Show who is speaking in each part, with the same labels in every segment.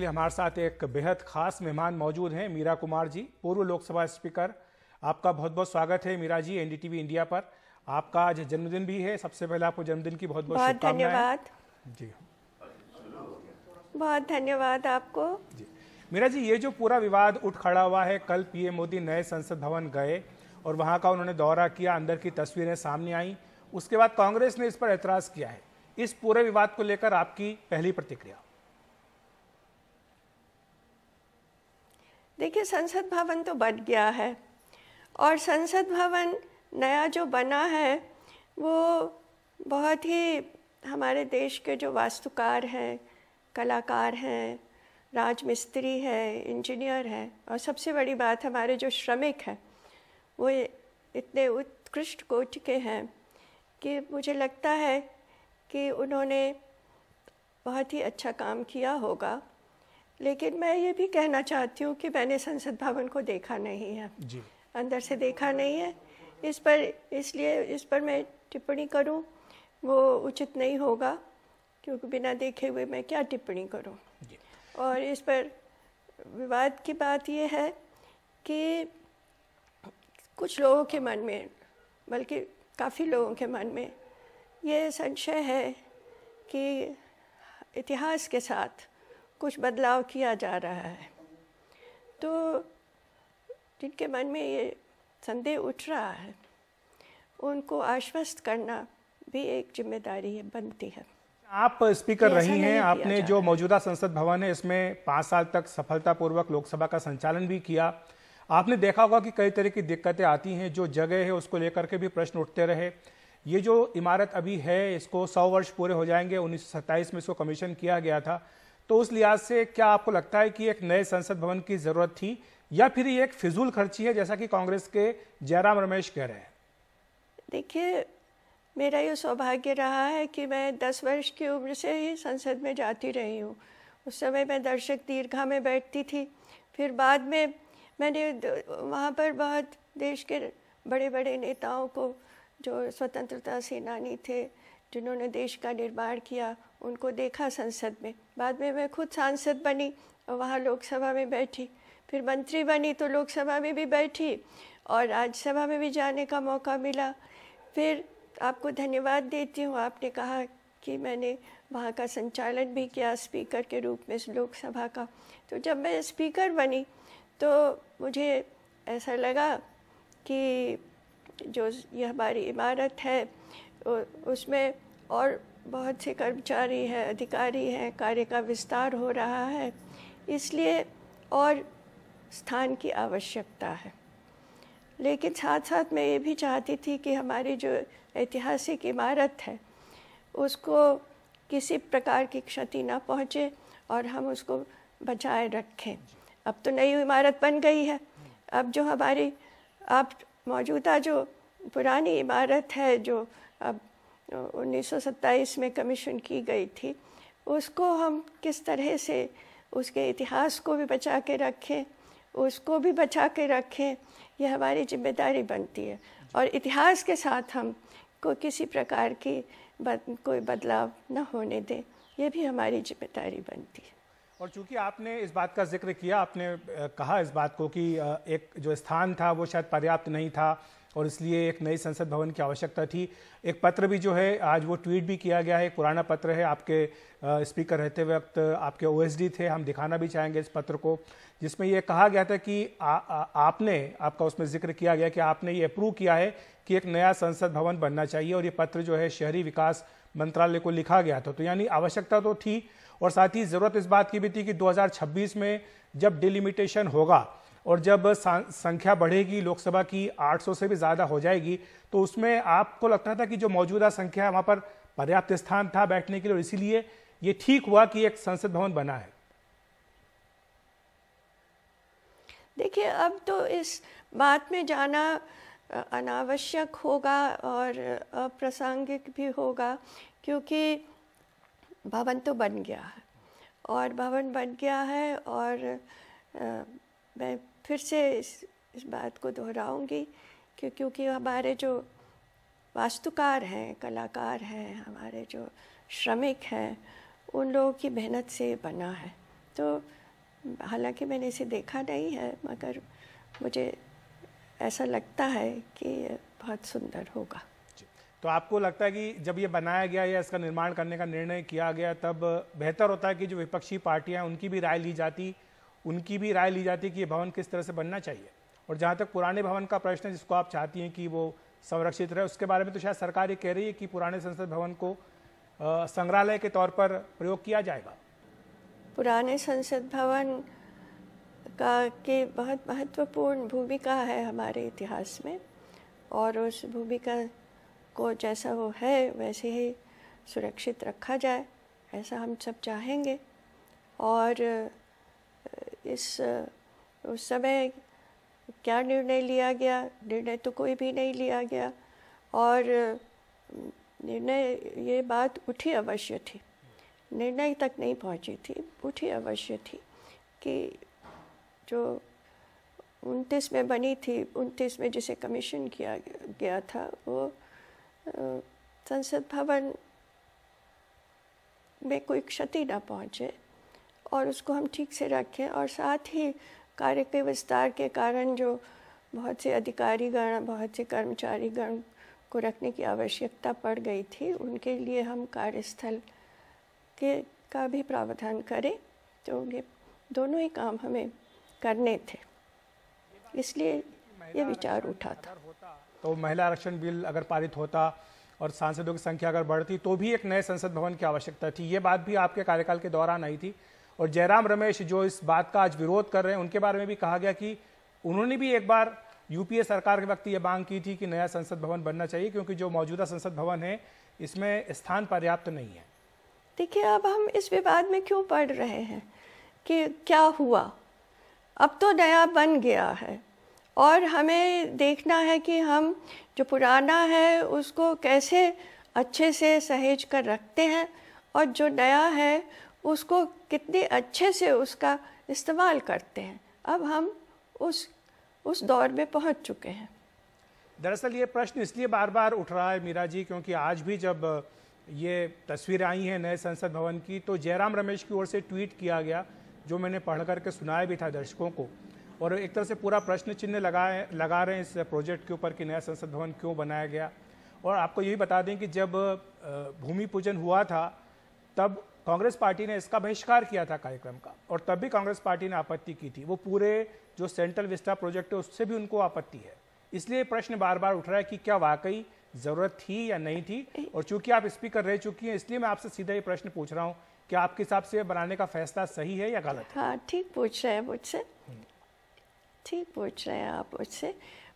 Speaker 1: इसके लिए हमारे साथ एक बेहद खास मेहमान मौजूद हैं मीरा कुमार जी पूर्व लोकसभा स्पीकर आपका बहुत बहुत स्वागत है मीरा जी एनडीटीवी इंडिया पर आपका आज जन्मदिन भी है सबसे पहले आपको जन्मदिन की बहुत बहुत धन्यवाद जी
Speaker 2: बहुत धन्यवाद आपको जी
Speaker 1: मीरा जी ये जो पूरा विवाद उठ खड़ा हुआ है कल पीएम मोदी नए संसद भवन गए और वहाँ का उन्होंने दौरा किया अंदर की तस्वीरें सामने आई उसके बाद कांग्रेस ने इस पर एतराज किया है इस पूरे विवाद को लेकर आपकी पहली प्रतिक्रिया
Speaker 2: देखिए संसद भवन तो बन गया है और संसद भवन नया जो बना है वो बहुत ही हमारे देश के जो वास्तुकार हैं कलाकार हैं राजमिस्त्री है इंजीनियर है और सबसे बड़ी बात हमारे जो श्रमिक हैं वो इतने उत्कृष्ट कोट के हैं कि मुझे लगता है कि उन्होंने बहुत ही अच्छा काम किया होगा लेकिन मैं ये भी कहना चाहती हूँ कि मैंने संसद भवन को देखा नहीं है जी। अंदर से देखा नहीं है इस पर इसलिए इस पर मैं टिप्पणी करूँ वो उचित नहीं होगा क्योंकि बिना देखे हुए मैं क्या टिप्पणी करूँ और इस पर विवाद की बात यह है कि कुछ लोगों के मन में बल्कि काफ़ी लोगों के मन में ये संशय है कि इतिहास के साथ कुछ बदलाव किया जा रहा है तो जिनके मन में ये संदेह उठ रहा है उनको आश्वस्त करना भी एक जिम्मेदारी है बनती है
Speaker 1: आप स्पीकर रही हैं आपने जो मौजूदा संसद भवन है इसमें पाँच साल तक सफलतापूर्वक लोकसभा का संचालन भी किया आपने देखा होगा कि कई तरह की दिक्कतें आती हैं जो जगह है उसको लेकर के भी प्रश्न उठते रहे ये जो इमारत अभी है इसको सौ वर्ष पूरे हो जाएंगे उन्नीस में इसको कमीशन किया गया था तो उस लिहाज से क्या आपको लगता है कि एक नए संसद भवन की जरूरत थी या फिर ये एक फिजूल खर्ची है जैसा कि कांग्रेस के जयराम रमेश कह रहे हैं
Speaker 2: देखिए मेरा ये सौभाग्य रहा है कि मैं दस वर्ष की उम्र से ही संसद में जाती रही हूँ उस समय मैं दर्शक दीर्घा में बैठती थी फिर बाद में मैंने वहाँ पर बहुत देश के बड़े बड़े नेताओं को जो स्वतंत्रता सेनानी थे जिन्होंने देश का निर्माण किया उनको देखा संसद में बाद में मैं खुद सांसद बनी और वहाँ लोकसभा में बैठी फिर मंत्री बनी तो लोकसभा में भी बैठी और राज्यसभा में भी जाने का मौका मिला फिर आपको धन्यवाद देती हूँ आपने कहा कि मैंने वहाँ का संचालन भी किया स्पीकर के रूप में लोकसभा का तो जब मैं स्पीकर बनी तो मुझे ऐसा लगा कि जो ये हमारी इमारत है उसमें और बहुत से कर्मचारी हैं अधिकारी हैं कार्य का विस्तार हो रहा है इसलिए और स्थान की आवश्यकता है लेकिन साथ साथ मैं ये भी चाहती थी कि हमारी जो ऐतिहासिक इमारत है उसको किसी प्रकार की क्षति ना पहुँचे और हम उसको बचाए रखें अब तो नई इमारत बन गई है अब जो हमारी अब मौजूदा जो पुरानी इमारत है जो अब 1927 में कमीशन की गई थी उसको हम किस तरह से उसके इतिहास को भी बचा के रखें उसको भी बचा के रखें यह हमारी जिम्मेदारी बनती है और इतिहास के साथ हम को किसी प्रकार की बद, कोई बदलाव न होने दें यह भी हमारी जिम्मेदारी बनती है
Speaker 1: और चूंकि आपने इस बात का जिक्र किया आपने कहा इस बात को कि एक जो स्थान था वो शायद पर्याप्त नहीं था और इसलिए एक नई संसद भवन की आवश्यकता थी एक पत्र भी जो है आज वो ट्वीट भी किया गया है एक पुराना पत्र है आपके स्पीकर रहते वक्त आपके ओ थे हम दिखाना भी चाहेंगे इस पत्र को जिसमें ये कहा गया था कि आ, आ, आपने आपका उसमें जिक्र किया गया कि आपने ये अप्रूव किया है कि एक नया संसद भवन बनना चाहिए और ये पत्र जो है शहरी विकास मंत्रालय को लिखा गया था तो यानी आवश्यकता तो थी और साथ ही ज़रूरत इस बात की भी थी कि 2026 में जब डिलिमिटेशन होगा और जब संख्या बढ़ेगी लोकसभा की 800 से भी ज़्यादा हो जाएगी तो उसमें आपको लगता था कि जो मौजूदा संख्या है पर पर्याप्त स्थान था बैठने के लिए और इसीलिए ये ठीक हुआ कि एक संसद भवन बना है
Speaker 2: देखिए अब तो इस बात में जाना अनावश्यक होगा और अप्रासंगिक भी होगा क्योंकि भवन तो बन गया है और भवन बन गया है और मैं फिर से इस, इस बात को दोहराऊंगी कि क्योंकि हमारे जो वास्तुकार हैं कलाकार हैं हमारे जो श्रमिक हैं उन लोगों की मेहनत से बना है तो हालांकि मैंने इसे देखा नहीं है मगर मुझे ऐसा लगता है कि बहुत सुंदर होगा
Speaker 1: तो आपको लगता है कि जब ये बनाया गया या इसका निर्माण करने का निर्णय किया गया तब बेहतर होता है कि जो विपक्षी पार्टियां उनकी भी राय ली जाती उनकी भी राय ली जाती है कि ये भवन किस तरह से बनना चाहिए और जहाँ तक पुराने भवन का प्रश्न है जिसको आप चाहती हैं कि वो संरक्षित रहे उसके बारे में तो शायद सरकार ये कह रही है कि पुराने संसद भवन को संग्रहालय के तौर पर प्रयोग किया जाएगा
Speaker 2: पुराने संसद भवन का के बहुत महत्वपूर्ण भूमिका है हमारे इतिहास में और उस भूमिका को जैसा वो है वैसे ही सुरक्षित रखा जाए ऐसा हम सब चाहेंगे और इस उस समय क्या निर्णय लिया गया निर्णय तो कोई भी नहीं लिया गया और निर्णय ये बात उठी अवश्य थी निर्णय तक नहीं पहुंची थी उठी अवश्य थी कि जो उनतीस में बनी थी उनतीस में जिसे कमीशन किया गया था वो संसद भवन में कोई क्षति ना पहुंचे और उसको हम ठीक से रखें और साथ ही कार्य के विस्तार के कारण जो बहुत से अधिकारीगण बहुत से कर्मचारीगण को रखने की आवश्यकता पड़ गई थी उनके लिए हम कार्यस्थल के का भी प्रावधान करें तो ये दोनों ही काम हमें करने थे इसलिए ये विचार उठा था
Speaker 1: तो महिला आरक्षण बिल अगर पारित होता और सांसदों की संख्या अगर बढ़ती तो भी एक नए संसद भवन की आवश्यकता थी ये बात भी आपके कार्यकाल के दौरान आई थी और जयराम रमेश जो इस बात का आज विरोध कर रहे हैं उनके बारे में भी कहा गया कि उन्होंने भी एक बार यूपीए सरकार के वक्त ये मांग की थी कि नया संसद भवन बनना चाहिए क्योंकि जो मौजूदा संसद भवन है इसमें स्थान पर्याप्त तो नहीं है
Speaker 2: देखिए अब हम इस विवाद में क्यों पढ़ रहे हैं कि क्या हुआ अब तो नया बन गया है और हमें देखना है कि हम जो पुराना है उसको कैसे अच्छे से सहेज कर रखते हैं और जो नया है उसको कितने अच्छे से उसका इस्तेमाल करते हैं अब हम उस उस दौर में पहुंच चुके हैं
Speaker 1: दरअसल ये प्रश्न इसलिए बार बार उठ रहा है मीरा जी क्योंकि आज भी जब ये तस्वीरें आई हैं नए संसद भवन की तो जयराम रमेश की ओर से ट्वीट किया गया जो मैंने पढ़ करके सुनाया भी था दर्शकों को और एक तरह से पूरा प्रश्न चिन्ह लगाए लगा रहे हैं इस प्रोजेक्ट के ऊपर कि नया संसद भवन क्यों बनाया गया और आपको ये भी बता दें कि जब भूमि पूजन हुआ था तब कांग्रेस पार्टी ने इसका बहिष्कार किया था कार्यक्रम का और तब भी कांग्रेस पार्टी ने आपत्ति की थी वो पूरे जो सेंट्रल विस्टा प्रोजेक्ट है उससे भी उनको आपत्ति है इसलिए प्रश्न बार बार उठ रहा है कि क्या वाकई जरूरत थी या नहीं थी और चूंकि आप स्पीकर रह चुकी हैं इसलिए मैं आपसे सीधा ये प्रश्न पूछ रहा हूँ कि आपके हिसाब से बनाने का फैसला सही है या गलत
Speaker 2: हाँ ठीक पूछ रहे हैं मुझसे हम्म। ठीक पूछ रहे हैं आप मुझसे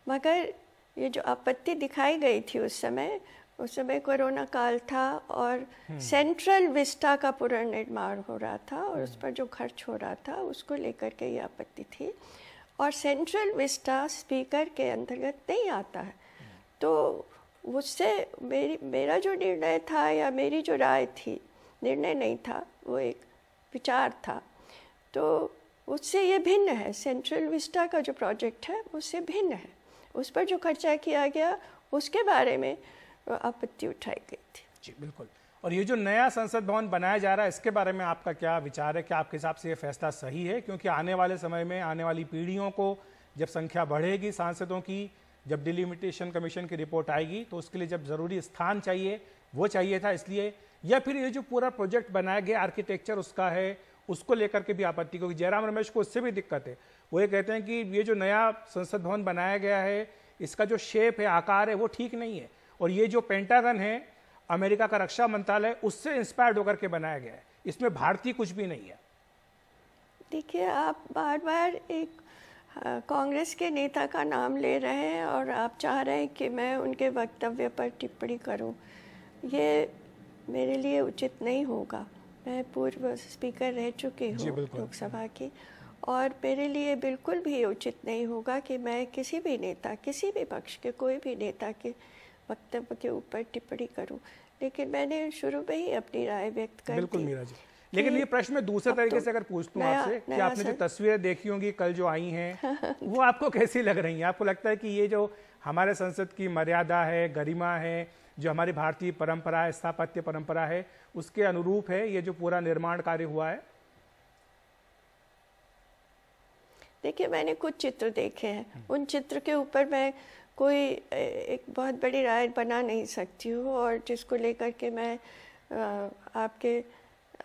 Speaker 2: मगर ये जो आपत्ति दिखाई गई थी उस समय उस समय कोरोना काल था और सेंट्रल विस्टा का पुनर्निर्माण हो रहा था और उस पर जो खर्च हो रहा था उसको लेकर के ये आपत्ति थी और सेंट्रल विस्टा स्पीकर के अंतर्गत नहीं आता है तो उससे मेरी मेरा जो निर्णय था या मेरी जो राय थी निर्णय नहीं था वो एक विचार था तो उससे ये भिन्न है सेंट्रल विस्टा का जो प्रोजेक्ट है उससे भिन्न है उस पर जो खर्चा किया गया उसके बारे में आपत्ति उठाई गई थी जी बिल्कुल
Speaker 1: और ये जो नया संसद भवन बनाया जा रहा है इसके बारे में आपका क्या विचार है कि आपके हिसाब से ये फैसला सही है क्योंकि आने वाले समय में आने वाली पीढ़ियों को जब संख्या बढ़ेगी सांसदों की जब डिलिमिटेशन कमीशन की रिपोर्ट आएगी तो उसके लिए जब ज़रूरी स्थान चाहिए वो चाहिए था इसलिए या फिर ये जो पूरा प्रोजेक्ट बनाया गया आर्किटेक्चर उसका है उसको लेकर के भी आपत्ति क्योंकि जयराम रमेश को उससे भी दिक्कत है वो ये कहते हैं कि ये जो नया संसद भवन बनाया गया है इसका जो शेप है आकार है वो ठीक नहीं है और ये जो पेंटागन है अमेरिका का रक्षा मंत्रालय उससे इंस्पायर्ड होकर के बनाया गया है इसमें भारतीय कुछ भी नहीं है
Speaker 2: देखिए आप बार बार एक हाँ, कांग्रेस के नेता का नाम ले रहे हैं और आप चाह रहे हैं कि मैं उनके वक्तव्य पर टिप्पणी करूं ये मेरे लिए उचित नहीं होगा मैं पूर्व स्पीकर रह चुकी हूँ लोकसभा की और मेरे लिए बिल्कुल भी उचित नहीं होगा कि मैं किसी भी नेता किसी भी पक्ष के कोई भी नेता के वक्तव्य के ऊपर टिप्पणी करूं लेकिन मैंने शुरू में ही अपनी राय व्यक्त कर बिल्कुल मीरा
Speaker 1: जी लेकिन ये प्रश्न मैं दूसरे तरीके तो से अगर पूछता हूँ आपसे कि आपने जो तस्वीरें देखी होंगी कल जो आई हैं वो आपको कैसी लग रही हैं आपको लगता है कि ये जो हमारे संसद की मर्यादा है गरिमा है जो हमारी भारतीय परंपरा है स्थापत्य परंपरा है उसके अनुरूप है ये जो पूरा निर्माण कार्य हुआ है
Speaker 2: देखिए मैंने कुछ चित्र देखे हैं हम्म। उन चित्र के ऊपर मैं कोई एक बहुत बड़ी राय बना नहीं सकती हूँ और जिसको लेकर के मैं आपके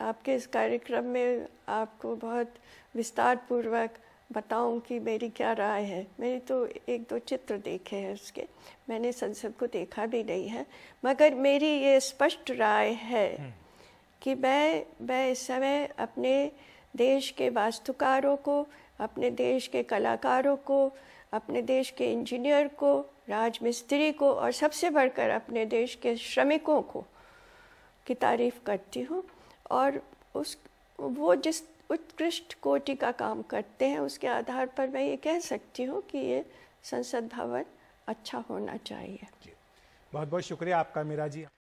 Speaker 2: आपके इस कार्यक्रम में आपको बहुत विस्तार पूर्वक बताऊं कि मेरी क्या राय है मैंने तो एक दो चित्र देखे हैं उसके मैंने संसद को देखा भी नहीं है मगर मेरी ये स्पष्ट राय है हम्म। कि मैं मैं इस समय अपने देश के वास्तुकारों को अपने देश के कलाकारों को अपने देश के इंजीनियर को राजमिस्त्री को और सबसे बढ़कर अपने देश के श्रमिकों को की तारीफ करती हूँ और उस वो जिस उत्कृष्ट कोटि का काम करते हैं उसके आधार पर मैं ये कह सकती हूँ कि ये संसद भवन अच्छा होना चाहिए
Speaker 1: बहुत बहुत शुक्रिया आपका मीरा जी